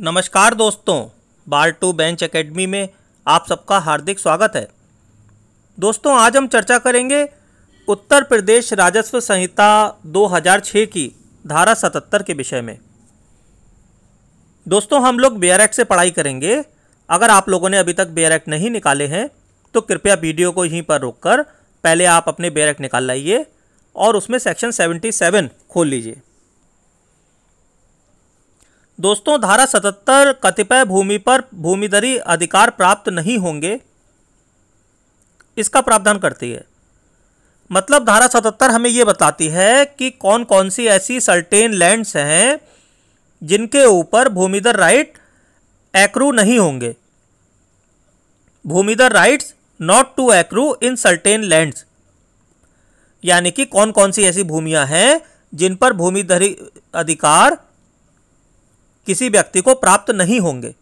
नमस्कार दोस्तों बार to bench academy में आप सबका हार्दिक स्वागत है दोस्तों आज हम चर्चा करेंगे उत्तर प्रदेश राजस्व संहिता 2006 की धारा 77 के विषय में दोस्तों हम लोग बेयर से पढ़ाई करेंगे अगर आप लोगों ने अभी तक बेयर एक्ट नहीं निकाले हैं तो कृपया वीडियो को यहीं पर रोककर पहले आप अपने बेयर एक्ट निकाल लाइए और उसमें सेक्शन 77 खोल लीजिए दोस्तों धारा सतहत्तर कतिपय भूमि पर भूमिधरी अधिकार प्राप्त नहीं होंगे इसका प्रावधान करती है मतलब धारा सतहत्तर हमें यह बताती है कि कौन कौन सी ऐसी सर्टेन लैंड्स हैं जिनके ऊपर भूमिधर राइट एक्रू नहीं होंगे bhumidhar rights not to accrue in certain lands यानी कि कौन कौन सी ऐसी भूमियां हैं जिन पर भूमिधरी अधिकार किसी व्यक्ति को प्राप्त नहीं होंगे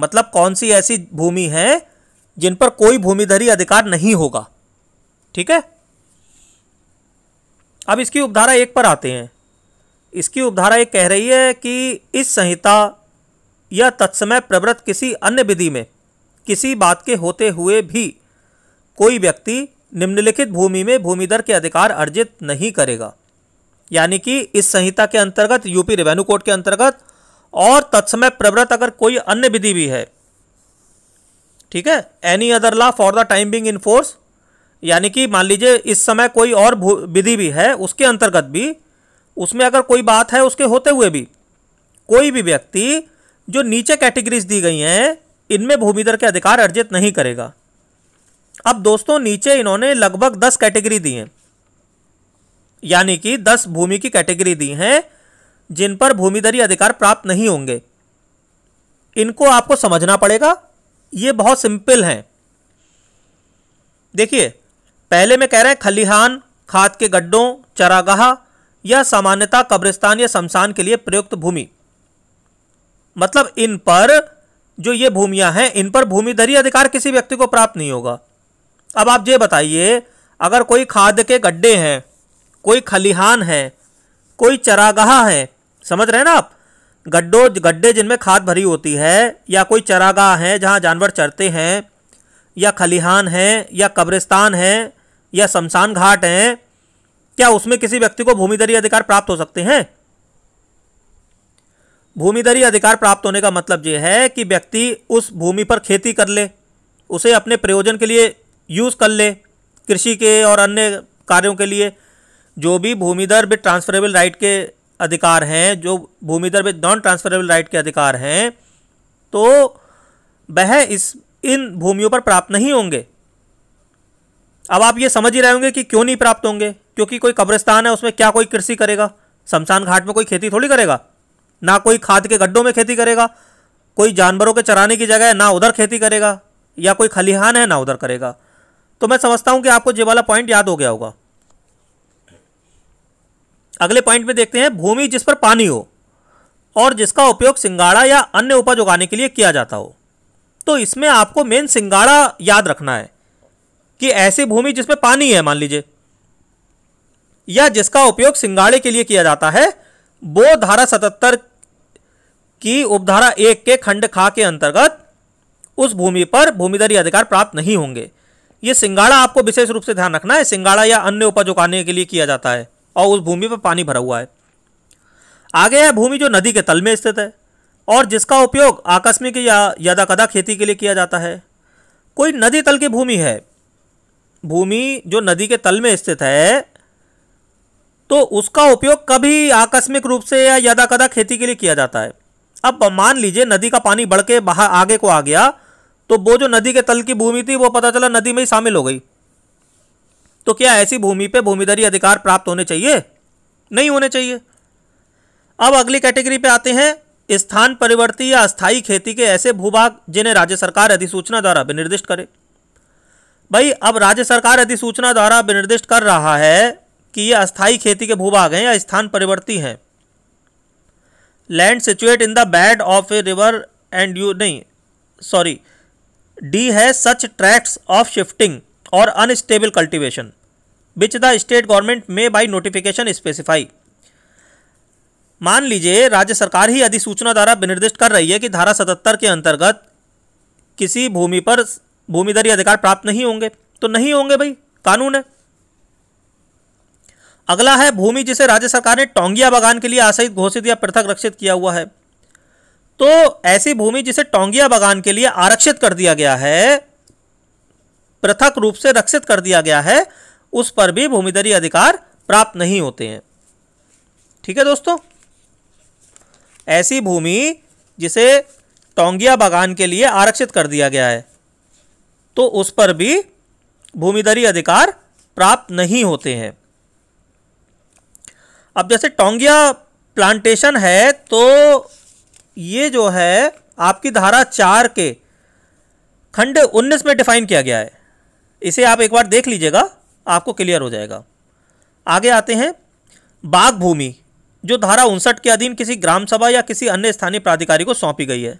मतलब कौन सी ऐसी भूमि है जिन पर कोई भूमिधरी अधिकार नहीं होगा ठीक है अब इसकी उपधारा एक पर आते हैं इसकी उपधारा एक कह रही है कि इस संहिता या तत्समय प्रवृत्त किसी अन्य विधि में किसी बात के होते हुए भी कोई व्यक्ति निम्नलिखित भूमि में भूमिधर के अधिकार अर्जित नहीं करेगा यानी कि इस संहिता के अंतर्गत यूपी रेवेन्यू कोड के अंतर्गत और तत्समय प्रवृत्त अगर कोई अन्य विधि भी है ठीक है any other law for the time being in force यानी कि मान लीजिए इस समय कोई और विधि भी है उसके अंतर्गत भी उसमें अगर कोई बात है उसके होते हुए भी कोई भी व्यक्ति जो नीचे कैटेगरीज दी गई हैं इनमें भूमिधर के अधिकार अर्जित नहीं करेगा अब दोस्तों नीचे इन्होंने लगभग दस कैटेगरी दी हैं यानी कि दस भूमि की कैटेगरी दी हैं जिन पर भूमिधरी अधिकार प्राप्त नहीं होंगे इनको आपको समझना पड़ेगा ये बहुत सिंपल हैं देखिए पहले में कह रहे हैं खलिहान खाद के गड्ढों चरागाह या सामान्यतः कब्रिस्तान या शमशान के लिए प्रयुक्त भूमि मतलब इन पर जो ये भूमियां हैं इन पर भूमिधरी अधिकार किसी व्यक्ति को प्राप्त नहीं होगा अब आप ये बताइए अगर कोई खाद के गड्ढे हैं कोई खलिहान है कोई चरागाह है समझ रहे हैं ना आप गड्ढो गड्ढे जिनमें खाद भरी होती है या कोई चरागाह है जहाँ जानवर चरते हैं या खलिहान है या कब्रिस्तान है या शमशान घाट है क्या उसमें किसी व्यक्ति को भूमिधरी अधिकार प्राप्त हो सकते हैं भूमिधरी अधिकार प्राप्त होने का मतलब यह है कि व्यक्ति उस भूमि पर खेती कर ले उसे अपने प्रयोजन के लिए यूज़ कर ले कृषि के और अन्य कार्यों के लिए जो भी भूमिधर विद ट्रांसफरेबल राइट के अधिकार हैं जो bhumidhar with non transferable right के अधिकार हैं तो वह इस इन भूमियों पर प्राप्त नहीं होंगे अब आप ये समझ ही रहे होंगे कि क्यों नहीं प्राप्त होंगे क्योंकि कोई कब्रिस्तान है उसमें क्या कोई कृषि करेगा शमशान घाट में कोई खेती थोड़ी करेगा ना कोई खाद के गड्ढों में खेती करेगा कोई जानवरों के चराने की जगह है ना उधर खेती करेगा या कोई खलिहान है ना उधर करेगा तो मैं समझता हूँ कि आपको ये वाला पॉइंट याद हो गया होगा अगले पॉइंट में देखते हैं भूमि जिस पर पानी हो और जिसका उपयोग सिंगाड़ा या अन्य उपज उगाने के लिए किया जाता हो तो इसमें आपको मेन सिंगाड़ा याद रखना है कि ऐसी भूमि जिसमें पानी है मान लीजिए या जिसका उपयोग सिंगाड़े के लिए किया जाता है वो धारा सतहत्तर की उपधारा एक के खंड खा के अंतर्गत उस भूमि पर भूमिधरी अधिकार प्राप्त नहीं होंगे ये सिंगाड़ा आपको विशेष रूप से ध्यान रखना है सिंगाड़ा या अन्य उपज उगाने के लिए किया जाता है और उस भूमि पर पानी भरा हुआ है आगे यह भूमि जो नदी के तल में स्थित है और जिसका उपयोग आकस्मिक या यदाकदा खेती के लिए किया जाता है कोई नदी तल की भूमि है भूमि जो नदी के तल में स्थित है तो उसका उपयोग कभी आकस्मिक रूप से या यदाकदा खेती के लिए किया जाता है अब मान लीजिए नदी का पानी बढ़ के बाहर आगे को आ गया तो वो जो नदी के तल की भूमि थी वो पता चला नदी में ही शामिल हो गई तो क्या ऐसी भूमि पे भूमिधरी अधिकार प्राप्त होने चाहिए नहीं होने चाहिए अब अगली कैटेगरी पे आते हैं स्थान परिवर्ती या अस्थायी खेती के ऐसे भूभाग जिन्हें राज्य सरकार अधिसूचना द्वारा विनिर्दिष्ट करे भाई अब राज्य सरकार अधिसूचना द्वारा विनिर्दिष्ट कर रहा है कि ये अस्थायी खेती के भूभाग हैं या स्थान परिवर्ती हैं land situate in the bed of a river and you नहीं सॉरी डी है सच ट्रैक्ट्स ऑफ शिफ्टिंग और unstable cultivation which the state government may by notification specify मान लीजिए राज्य सरकार ही अधिसूचना द्वारा विनिर्दिष्ट कर रही है कि धारा सतहत्तर के अंतर्गत किसी भूमि पर भूमिधरी अधिकार प्राप्त नहीं होंगे तो नहीं होंगे भाई कानून है अगला है भूमि जिसे राज्य सरकार ने टोंगिया बगान के लिए आश्रयित घोषित या पृथक रक्षित किया हुआ है तो ऐसी भूमि जिसे टोंगिया बगान के लिए आरक्षित कर दिया गया है पृथक रूप से रक्षित कर दिया गया है उस पर भी भूमिधरी अधिकार प्राप्त नहीं होते हैं ठीक है दोस्तों ऐसी भूमि जिसे टोंगिया बागान के लिए आरक्षित कर दिया गया है तो उस पर भी भूमिधरी अधिकार प्राप्त नहीं होते हैं अब जैसे टोंगिया प्लांटेशन है तो ये जो है आपकी धारा चार के खंड उन्नीस में डिफाइन किया गया है इसे आप एक बार देख लीजिएगा आपको क्लियर हो जाएगा आगे आते हैं बाघ भूमि जो धारा उनसठ के अधीन किसी ग्राम सभा या किसी अन्य स्थानीय प्राधिकारी को सौंपी गई है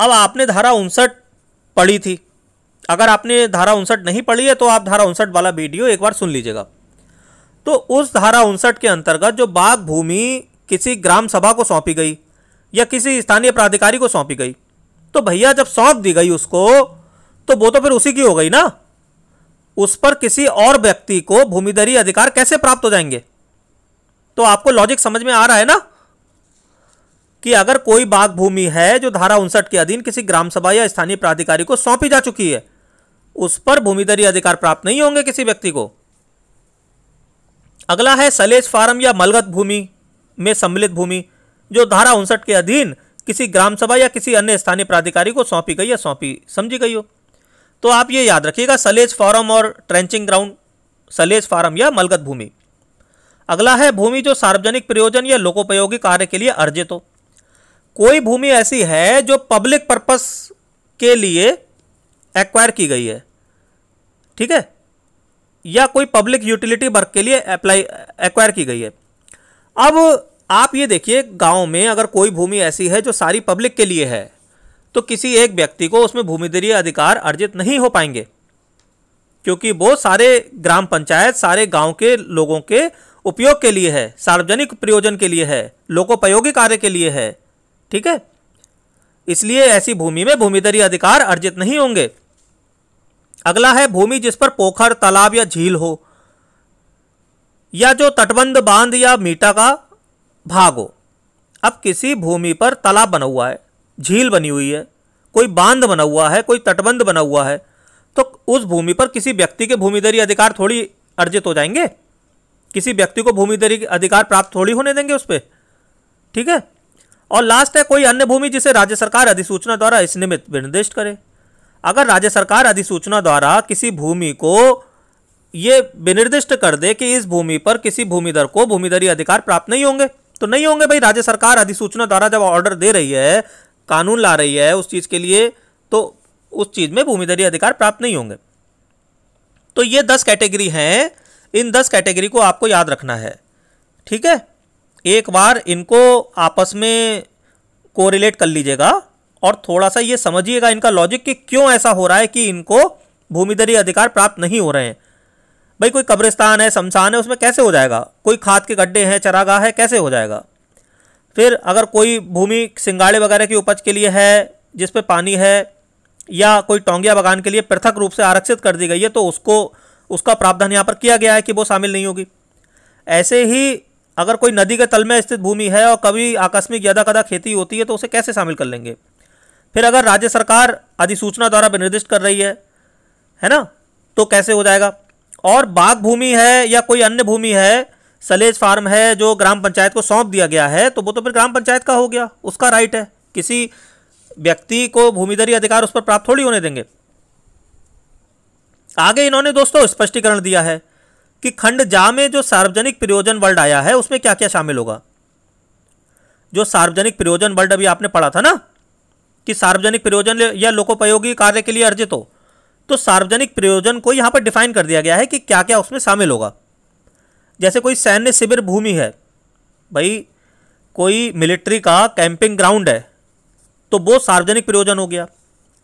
अब आपने धारा उनसठ पढ़ी थी अगर आपने धारा उनसठ नहीं पढ़ी है तो आप धारा उनसठ वाला वीडियो एक बार सुन लीजिएगा तो उस धारा उनसठ के अंतर्गत जो बाघ भूमि किसी ग्राम सभा को सौंपी गई या किसी स्थानीय प्राधिकारी को सौंपी गई तो भैया जब सौंप दी गई उसको तो वो तो फिर उसी की हो गई ना उस पर किसी और व्यक्ति को भूमिधरी अधिकार कैसे प्राप्त हो जाएंगे तो आपको लॉजिक समझ में आ रहा है ना कि अगर कोई बाग भूमि है जो धारा उनसठ के अधीन किसी ग्राम सभा या स्थानीय प्राधिकारी को सौंपी जा चुकी है उस पर भूमिधरी अधिकार प्राप्त नहीं होंगे किसी व्यक्ति को अगला है सलेज फार्म या मलगत भूमि में सम्मिलित भूमि जो धारा उनसठ के अधीन किसी ग्राम सभा या किसी अन्य स्थानीय प्राधिकारी को सौंपी गई या सौंपी समझी गई हो तो आप ये याद रखिएगा सलेज फॉरम और ट्रेंचिंग ग्राउंड सलेज फार्म या मलगत भूमि अगला है भूमि जो सार्वजनिक प्रयोजन या लोकोपयोगी कार्य के लिए अर्जित हो कोई भूमि ऐसी है जो पब्लिक पर्पस के लिए एक्वायर की गई है ठीक है या कोई पब्लिक यूटिलिटी वर्क के लिए अप्लाई एक्वायर की गई है अब आप ये देखिए गांव में अगर कोई भूमि ऐसी है जो सारी पब्लिक के लिए है तो किसी एक व्यक्ति को उसमें भूमिधीय अधिकार अर्जित नहीं हो पाएंगे क्योंकि वो सारे ग्राम पंचायत सारे गांव के लोगों के उपयोग के लिए है सार्वजनिक प्रयोजन के लिए है लोकोपयोगी कार्य के लिए है ठीक है इसलिए ऐसी भूमि में भूमिधरी अधिकार अर्जित नहीं होंगे अगला है भूमि जिस पर पोखर तालाब या झील हो या जो तटबंध बांध या मीटा का भाग हो अब किसी भूमि पर तालाब बना हुआ है झील बनी हुई है कोई बांध बना हुआ है कोई तटबंध बना हुआ है तो उस भूमि पर किसी व्यक्ति के भूमिधरी अधिकार थोड़ी अर्जित हो जाएंगे किसी व्यक्ति को भूमिधरी अधिकार प्राप्त थोड़ी होने देंगे उस पर ठीक है और लास्ट है कोई अन्य भूमि जिसे राज्य सरकार अधिसूचना द्वारा इस निमित्त विनिर्दिष्ट करे अगर राज्य सरकार अधिसूचना द्वारा किसी भूमि को ये विनिर्दिष्ट कर दे कि इस भूमि पर किसी भूमिधर को भूमिधरी अधिकार प्राप्त नहीं होंगे तो नहीं होंगे भाई राज्य सरकार अधिसूचना द्वारा जब ऑर्डर दे रही है कानून ला रही है उस चीज़ के लिए तो उस चीज़ में भूमिधरी अधिकार प्राप्त नहीं होंगे तो ये दस कैटेगरी हैं इन दस कैटेगरी को आपको याद रखना है ठीक है एक बार इनको आपस में कोरिलेट कर लीजिएगा और थोड़ा सा ये समझिएगा इनका लॉजिक कि क्यों ऐसा हो रहा है कि इनको भूमिधरी अधिकार प्राप्त नहीं हो रहे हैं भाई कोई कब्रिस्तान है शमशान है उसमें कैसे हो जाएगा कोई खाद के गड्ढे हैं चरागाह है कैसे हो जाएगा फिर अगर कोई भूमि सिंगाड़े वगैरह की उपज के लिए है जिसपे पानी है या कोई टोंगिया बगान के लिए पृथक रूप से आरक्षित कर दी गई है तो उसको उसका प्रावधान यहाँ पर किया गया है कि वो शामिल नहीं होगी ऐसे ही अगर कोई नदी के तल में स्थित भूमि है और कभी आकस्मिक यदा कदा खेती होती है तो उसे कैसे शामिल कर लेंगे फिर अगर राज्य सरकार अधिसूचना द्वारा विनिर्दिष्ट कर रही है है ना तो कैसे हो जाएगा और बाघ भूमि है या कोई अन्य भूमि है सलेज फार्म है जो ग्राम पंचायत को सौंप दिया गया है तो वो तो फिर ग्राम पंचायत का हो गया उसका राइट है किसी व्यक्ति को भूमिधरी अधिकार उस पर प्राप्त थोड़ी होने देंगे आगे इन्होंने दोस्तों स्पष्टीकरण दिया है कि खंड जा में जो सार्वजनिक प्रयोजन वर्ल्ड आया है उसमें क्या क्या शामिल होगा जो सार्वजनिक प्रयोजन वर्ल्ड अभी आपने पढ़ा था ना कि सार्वजनिक प्रयोजन या लोकोपयोगी कार्य के लिए अर्जित हो तो सार्वजनिक प्रयोजन को यहां पर डिफाइन कर दिया गया है कि क्या क्या उसमें शामिल होगा जैसे कोई सैन्य शिविर भूमि है भाई कोई मिलिट्री का कैंपिंग ग्राउंड है तो वो सार्वजनिक प्रयोजन हो गया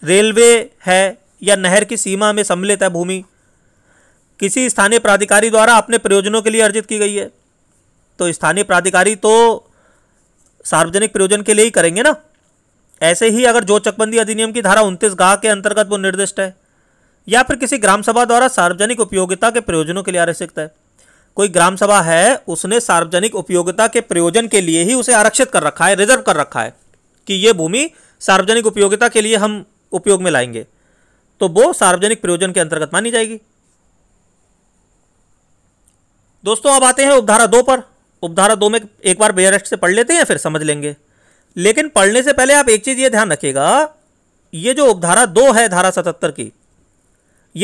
रेलवे है या नहर की सीमा में सम्मिलित है भूमि किसी स्थानीय प्राधिकारी द्वारा अपने प्रयोजनों के लिए अर्जित की गई है तो स्थानीय प्राधिकारी तो सार्वजनिक प्रयोजन के लिए ही करेंगे ना ऐसे ही अगर जो चकबंदी अधिनियम की धारा उनतीस गाह के अंतर्गत वो निर्दिष्ट है या फिर किसी ग्राम सभा द्वारा सार्वजनिक उपयोगिता के प्रयोजनों के लिए आवश्यकता है कोई ग्राम सभा है उसने सार्वजनिक उपयोगिता के प्रयोजन के लिए ही उसे आरक्षित कर रखा है रिजर्व कर रखा है कि ये भूमि सार्वजनिक उपयोगिता के लिए हम उपयोग में लाएंगे तो वो सार्वजनिक प्रयोजन के अंतर्गत मानी जाएगी दोस्तों अब आते हैं उपधारा दो पर उपधारा दो में एक बार बेयरेस्ट से पढ़ लेते हैं फिर समझ लेंगे लेकिन पढ़ने से पहले आप एक चीज़ ये ध्यान रखिएगा ये जो उपधारा दो है धारा सतहत्तर की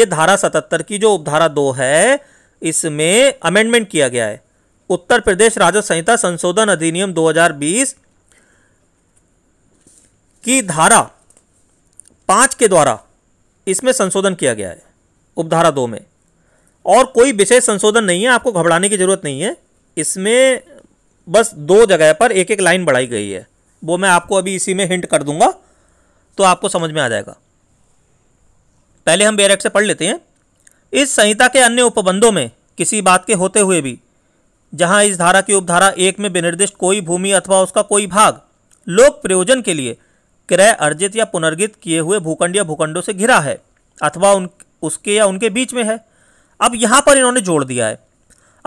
ये धारा सतहत्तर की जो उपधारा दो है इसमें अमेंडमेंट किया गया है उत्तर प्रदेश राजस्व संहिता संशोधन अधिनियम 2020 की धारा पांच के द्वारा इसमें संशोधन किया गया है उपधारा दो में और कोई विशेष संशोधन नहीं है आपको घबराने की ज़रूरत नहीं है इसमें बस दो जगह पर एक एक लाइन बढ़ाई गई है वो मैं आपको अभी इसी में हिंट कर दूंगा तो आपको समझ में आ जाएगा पहले हम बेरेक एक्ट से पढ़ लेते हैं इस संहिता के अन्य उपबंधों में किसी बात के होते हुए भी जहां इस धारा की उपधारा एक में विनिर्दिष्ट कोई भूमि अथवा उसका कोई भाग लोक प्रयोजन के लिए क्रय अर्जित या पुनर्गित किए हुए भूखंड या भूखंडों से घिरा है अथवा उन उसके या उनके बीच में है अब यहाँ पर इन्होंने जोड़ दिया है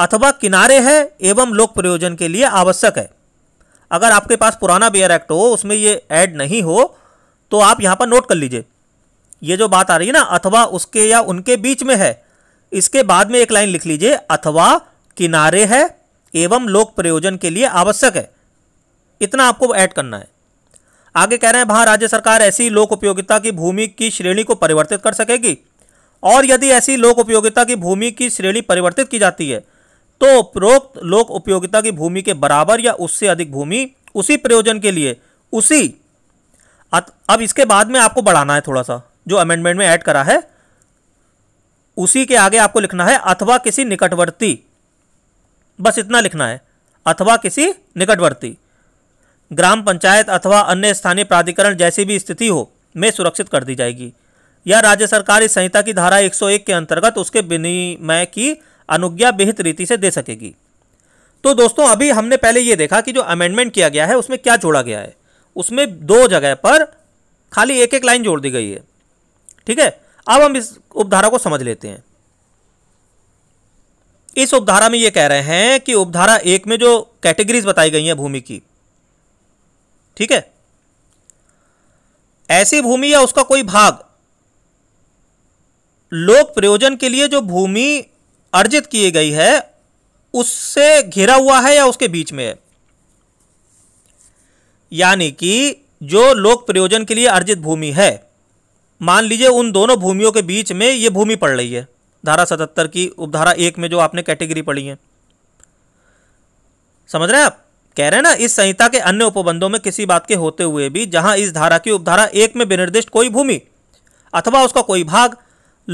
अथवा किनारे है एवं लोक प्रयोजन के लिए आवश्यक है अगर आपके पास पुराना बियर एक्ट हो उसमें ये ऐड नहीं हो तो आप यहाँ पर नोट कर लीजिए ये जो बात आ रही है ना अथवा उसके या उनके बीच में है इसके बाद में एक लाइन लिख लीजिए अथवा किनारे है एवं लोक प्रयोजन के लिए आवश्यक है इतना आपको ऐड करना है आगे कह रहे हैं वहां राज्य सरकार ऐसी लोक उपयोगिता की भूमि की श्रेणी को परिवर्तित कर सकेगी और यदि ऐसी लोक उपयोगिता की भूमि की श्रेणी परिवर्तित की जाती है तो उपरोक्त लोक उपयोगिता की भूमि के बराबर या उससे अधिक भूमि उसी प्रयोजन के लिए उसी अब इसके बाद में आपको बढ़ाना है थोड़ा सा जो अमेंडमेंट में ऐड करा है उसी के आगे आपको लिखना है अथवा किसी निकटवर्ती बस इतना लिखना है अथवा किसी निकटवर्ती ग्राम पंचायत अथवा अन्य स्थानीय प्राधिकरण जैसी भी स्थिति हो में सुरक्षित कर दी जाएगी या राज्य सरकार इस संहिता की धारा 101 के अंतर्गत उसके विनिमय की अनुज्ञा विहित रीति से दे सकेगी तो दोस्तों अभी हमने पहले यह देखा कि जो अमेंडमेंट किया गया है उसमें क्या जोड़ा गया है उसमें दो जगह पर खाली एक एक लाइन जोड़ दी गई है ठीक है अब हम इस उपधारा को समझ लेते हैं इस उपधारा में ये कह रहे हैं कि उपधारा एक में जो कैटेगरीज बताई गई हैं भूमि की ठीक है ऐसी भूमि या उसका कोई भाग लोक प्रयोजन के लिए जो भूमि अर्जित की गई है उससे घिरा हुआ है या उसके बीच में है यानी कि जो लोक प्रयोजन के लिए अर्जित भूमि है मान लीजिए उन दोनों भूमियों के बीच में ये भूमि पड़ रही है धारा सतहत्तर की उपधारा एक में जो आपने कैटेगरी पढ़ी है समझ रहे हैं आप कह रहे हैं ना इस संहिता के अन्य उपबंधों में किसी बात के होते हुए भी जहां इस धारा की उपधारा एक में विनिर्दिष्ट कोई भूमि अथवा उसका कोई भाग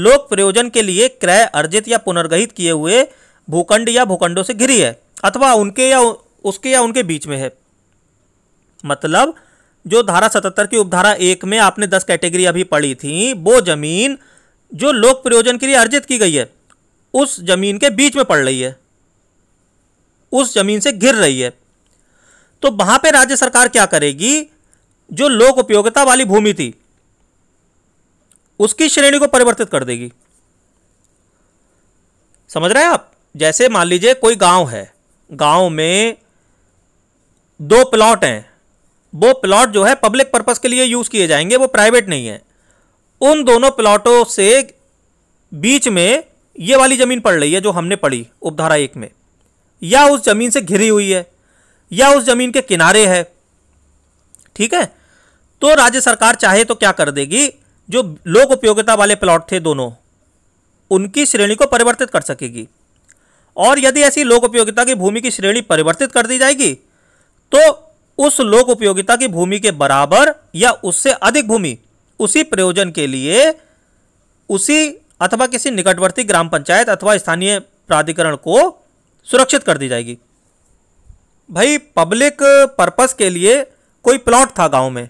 लोक प्रयोजन के लिए क्रय अर्जित या पुनर्गहित किए हुए भूखंड या भूखंडों से घिरी है अथवा उनके या उसके या उनके बीच में है मतलब जो धारा सतहत्तर की उपधारा एक में आपने दस कैटेगरी अभी पढ़ी थी वो जमीन जो लोक प्रयोजन के लिए अर्जित की गई है उस जमीन के बीच में पड़ रही है उस जमीन से घिर रही है तो वहां पे राज्य सरकार क्या करेगी जो लोक उपयोगिता वाली भूमि थी उसकी श्रेणी को परिवर्तित कर देगी समझ रहे हैं आप जैसे मान लीजिए कोई गांव है गांव में दो प्लॉट हैं वो प्लॉट जो है पब्लिक पर्पज़ के लिए यूज़ किए जाएंगे वो प्राइवेट नहीं है उन दोनों प्लॉटों से बीच में ये वाली ज़मीन पड़ रही है जो हमने पड़ी उपधारा एक में या उस ज़मीन से घिरी हुई है या उस ज़मीन के किनारे है ठीक है तो राज्य सरकार चाहे तो क्या कर देगी जो लोक उपयोगिता वाले प्लॉट थे दोनों उनकी श्रेणी को परिवर्तित कर सकेगी और यदि ऐसी लोक उपयोगिता की भूमि की श्रेणी परिवर्तित कर दी जाएगी तो उस लोक उपयोगिता की भूमि के बराबर या उससे अधिक भूमि उसी प्रयोजन के लिए उसी अथवा किसी निकटवर्ती ग्राम पंचायत अथवा स्थानीय प्राधिकरण को सुरक्षित कर दी जाएगी भाई पब्लिक पर्पस के लिए कोई प्लॉट था गांव में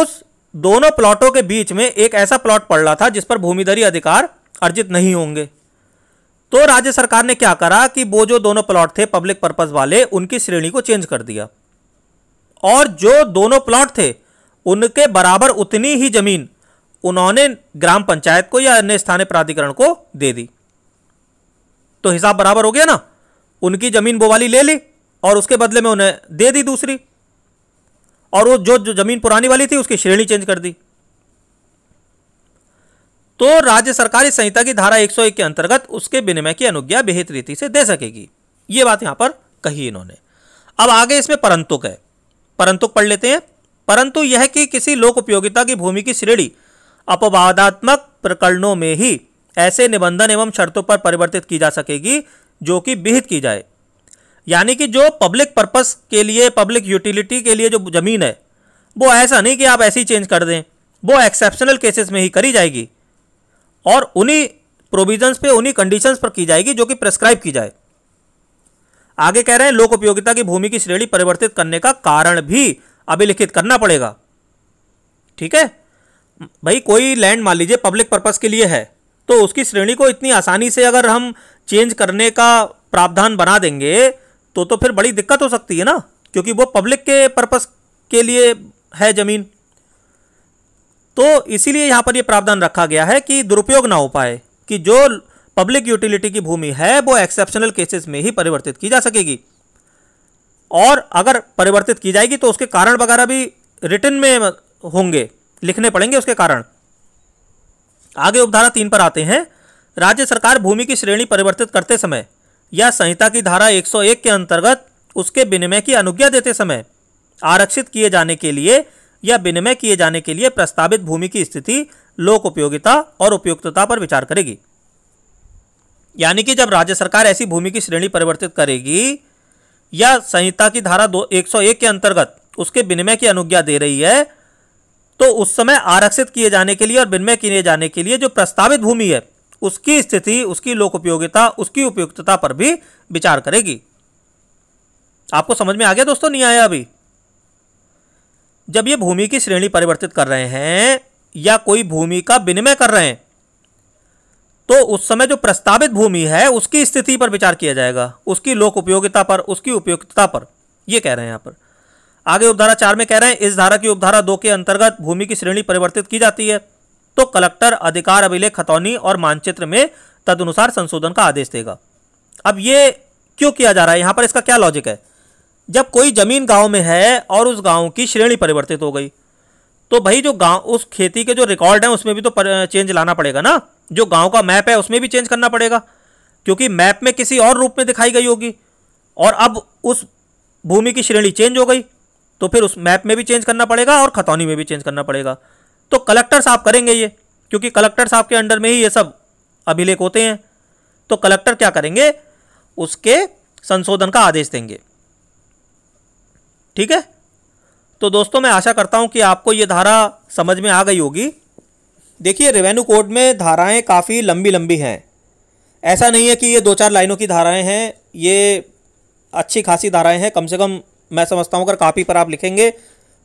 उस दोनों प्लॉटों के बीच में एक ऐसा प्लॉट पड़ रहा था जिस पर भूमिधरी अधिकार अर्जित नहीं होंगे तो राज्य सरकार ने क्या करा कि वो जो दोनों प्लॉट थे पब्लिक पर्पस वाले उनकी श्रेणी को चेंज कर दिया और जो दोनों प्लॉट थे उनके बराबर उतनी ही जमीन उन्होंने ग्राम पंचायत को या अन्य स्थानीय प्राधिकरण को दे दी तो हिसाब बराबर हो गया ना उनकी जमीन वो वाली ले ली और उसके बदले में उन्हें दे दी दूसरी और वो जो, जो जमीन पुरानी वाली थी उसकी श्रेणी चेंज कर दी तो राज्य सरकारी संहिता की धारा 101 के अंतर्गत उसके विनिमय की अनुज्ञा बेहद रीति से दे सकेगी ये बात यहां पर कही इन्होंने अब आगे इसमें परंतु कह परंतु पढ़ लेते हैं परंतु यह कि किसी लोक उपयोगिता की भूमि की श्रेणी अपवादात्मक प्रकरणों में ही ऐसे निबंधन एवं शर्तों पर परिवर्तित की जा सकेगी जो कि विहित की जाए यानी कि जो पब्लिक पर्पस के लिए पब्लिक यूटिलिटी के लिए जो ज़मीन है वो ऐसा नहीं कि आप ऐसे ही चेंज कर दें वो एक्सेप्शनल केसेस में ही करी जाएगी और उन्हीं प्रोविजंस पे उन्हीं कंडीशंस पर की जाएगी जो कि प्रेस्क्राइब की जाए आगे कह रहे हैं लोक उपयोगिता की भूमि की श्रेणी परिवर्तित करने का कारण भी अभिलिखित करना पड़ेगा ठीक है भाई कोई लैंड मान लीजिए पब्लिक पर्पज के लिए है तो उसकी श्रेणी को इतनी आसानी से अगर हम चेंज करने का प्रावधान बना देंगे तो तो फिर बड़ी दिक्कत हो सकती है ना क्योंकि वो पब्लिक के पर्पस के लिए है जमीन तो इसीलिए यहाँ पर यह प्रावधान रखा गया है कि दुरुपयोग ना हो पाए कि जो पब्लिक यूटिलिटी की भूमि है वो एक्सेप्शनल केसेस में ही परिवर्तित की जा सकेगी और अगर परिवर्तित की जाएगी तो उसके कारण वगैरह भी रिटर्न में होंगे लिखने पड़ेंगे उसके कारण आगे उपधारा तीन पर आते हैं राज्य सरकार भूमि की श्रेणी परिवर्तित करते समय या संहिता की धारा 101 के अंतर्गत उसके विनिमय की अनुज्ञा देते समय आरक्षित किए जाने के लिए या विनिमय किए जाने के लिए प्रस्तावित भूमि की स्थिति लोक उपयोगिता और उपयुक्तता पर विचार करेगी यानी कि जब राज्य सरकार ऐसी भूमि की श्रेणी परिवर्तित करेगी या संहिता की धारा दो एक सौ एक के अंतर्गत उसके विनिमय की अनुज्ञा दे रही है तो उस समय आरक्षित किए जाने के लिए और विनिमय किए जाने के लिए जो प्रस्तावित भूमि है उसकी स्थिति उसकी लोक उपयोगिता उसकी उपयुक्तता पर भी विचार करेगी आपको समझ में आ गया दोस्तों नहीं आया अभी जब ये भूमि की श्रेणी परिवर्तित कर रहे हैं या कोई भूमि का विनिमय कर रहे हैं तो उस समय जो प्रस्तावित भूमि है उसकी स्थिति पर विचार किया जाएगा उसकी लोक उपयोगिता पर उसकी उपयोगिता पर यह कह रहे हैं यहाँ पर आगे उपधारा चार में कह रहे हैं इस धारा की उपधारा दो के अंतर्गत भूमि की श्रेणी परिवर्तित की जाती है तो कलेक्टर अधिकार अभिलेख खतौनी और मानचित्र में तदनुसार संशोधन का आदेश देगा अब ये क्यों किया जा रहा है यहाँ पर इसका क्या लॉजिक है जब कोई जमीन गांव में है और उस गांव की श्रेणी परिवर्तित हो गई तो भाई जो गांव उस खेती के जो रिकॉर्ड हैं उसमें भी तो चेंज लाना पड़ेगा ना जो गांव का मैप है उसमें भी चेंज करना पड़ेगा क्योंकि मैप में किसी और रूप में दिखाई गई होगी और अब उस भूमि की श्रेणी चेंज हो गई तो फिर उस मैप में भी चेंज करना पड़ेगा और खतौनी में भी चेंज करना पड़ेगा तो कलेक्टर साहब करेंगे ये क्योंकि कलेक्टर साहब के अंडर में ही ये सब अभिलेख होते हैं तो कलेक्टर क्या करेंगे उसके संशोधन का आदेश देंगे ठीक है तो दोस्तों मैं आशा करता हूं कि आपको ये धारा समझ में आ गई होगी देखिए रेवेन्यू कोड में धाराएं काफ़ी लंबी लंबी हैं ऐसा नहीं है कि ये दो चार लाइनों की धाराएं हैं ये अच्छी खासी धाराएं हैं कम से कम मैं समझता हूँ अगर कापी पर आप लिखेंगे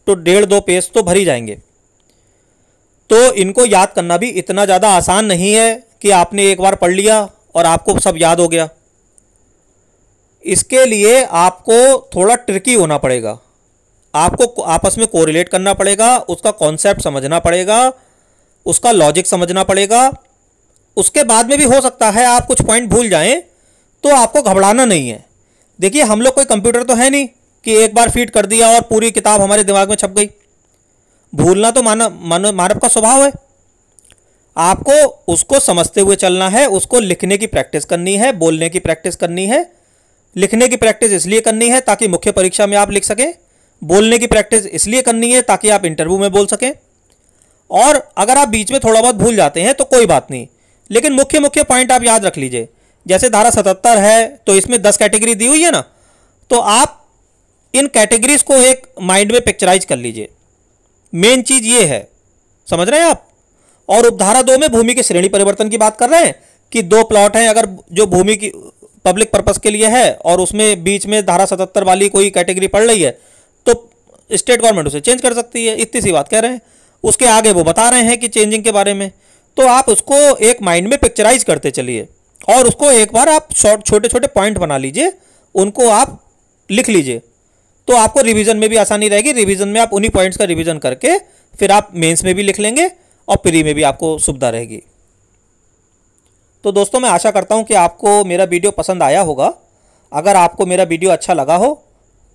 तो डेढ़ दो पेज तो भरी जाएंगे तो इनको याद करना भी इतना ज़्यादा आसान नहीं है कि आपने एक बार पढ़ लिया और आपको सब याद हो गया इसके लिए आपको थोड़ा ट्रिकी होना पड़ेगा आपको आपस में कोरिलेट करना पड़ेगा उसका कॉन्सेप्ट समझना पड़ेगा उसका लॉजिक समझना पड़ेगा उसके बाद में भी हो सकता है आप कुछ पॉइंट भूल जाएं तो आपको घबराना नहीं है देखिए हम लोग कोई कंप्यूटर तो है नहीं कि एक बार फीड कर दिया और पूरी किताब हमारे दिमाग में छप गई भूलना तो मानव मानव मानव का स्वभाव है आपको उसको समझते हुए चलना है उसको लिखने की प्रैक्टिस करनी है बोलने की प्रैक्टिस करनी है लिखने की प्रैक्टिस इसलिए करनी है ताकि मुख्य परीक्षा में आप लिख सकें बोलने की प्रैक्टिस इसलिए करनी है ताकि आप इंटरव्यू में बोल सकें और अगर आप बीच में थोड़ा बहुत भूल जाते हैं तो कोई बात नहीं लेकिन मुख्य मुख्य पॉइंट आप याद रख लीजिए जैसे धारा सतहत्तर है तो इसमें दस कैटेगरी दी हुई है ना तो आप इन कैटेगरीज को एक माइंड में पिक्चराइज कर लीजिए मेन चीज ये है समझ रहे हैं आप और उपधारा दो में भूमि के श्रेणी परिवर्तन की बात कर रहे हैं कि दो प्लॉट हैं अगर जो भूमि की पब्लिक पर्पस के लिए है और उसमें बीच में धारा सतहत्तर वाली कोई कैटेगरी पड़ रही है तो स्टेट गवर्नमेंट उसे चेंज कर सकती है इतनी सी बात कह रहे हैं उसके आगे वो बता रहे हैं कि चेंजिंग के बारे में तो आप उसको एक माइंड में पिक्चराइज करते चलिए और उसको एक बार आप शॉर्ट छोटे छोटे पॉइंट बना लीजिए उनको आप लिख लीजिए तो आपको रिवीजन में भी आसानी रहेगी रिवीजन में आप उन्हीं पॉइंट्स का रिवीजन करके फिर आप मेंस में भी लिख लेंगे और प्री में भी आपको सुविधा रहेगी तो दोस्तों मैं आशा करता हूँ कि आपको मेरा वीडियो पसंद आया होगा अगर आपको मेरा वीडियो अच्छा लगा हो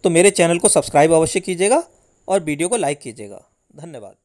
तो मेरे चैनल को सब्सक्राइब अवश्य कीजिएगा और वीडियो को लाइक कीजिएगा धन्यवाद